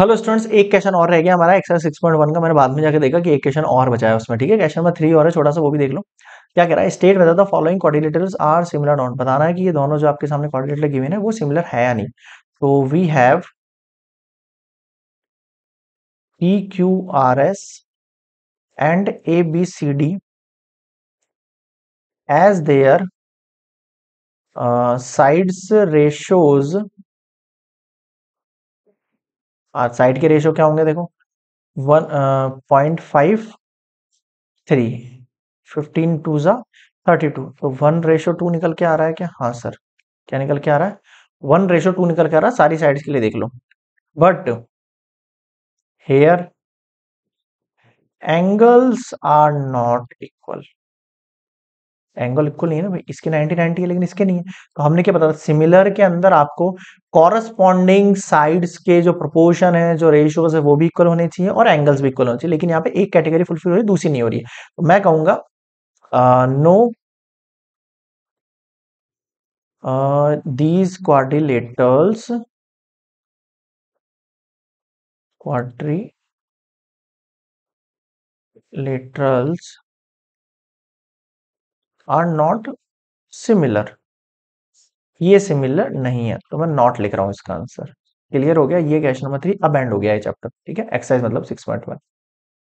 hello students एक question और रह गया हमारा एक्सरसाइज सिक्स पॉइंट वन का मैंने बाद में जाकर देखा कि एक क्वेश्चन और बचा है उसमें ठीक है क्वेश्चन नंबर थ्री और है छोटा सा वो भी देख लो क्या कह रहा है state the following coordinators are similar non बताना है कि ये दोनों जो आपके सामने कॉर्डिनेटर गिवे है वो सिमिलर है या नहीं तो we have P Q R S and A B C D as their sides ratios और साइड के रेशियो क्या होंगे देखो one point five three fifteen two ज़ा थर्टी टू तो वन रेशो टू निकल के आ रहा है क्या हाँ सर क्या निकल के आ रहा है वन रेशो टू निकल के आ रहा है सारी साइड्स के लिए देख लो but here angles are not equal angle equal नहीं है ना भाई इसके 90 90 है लेकिन इसके नहीं है तो हमने क्या बताया सिमिलर के अंदर आपको कॉरस्पॉन्डिंग साइड्स के जो प्रोपोर्शन है जो रेशियोज है वो भी इक्वल होने चाहिए और एंगल्स भी इक्वल होने चाहिए लेकिन यहाँ पे एक कैटेगरी फुलफिल हो रही है दूसरी नहीं हो रही है तो मैं कहूंगा no these quadrilaterals quadri laterals are not similar ये सिमिलर नहीं है तो मैं नॉट लिख रहा हूं इसका आंसर क्लियर हो गया ये क्वेश्चन नंबर थ्री अब एंड हो गया ये चैप्टर ठीक है एक्सरसाइज मतलब सिक्स पॉइंट वन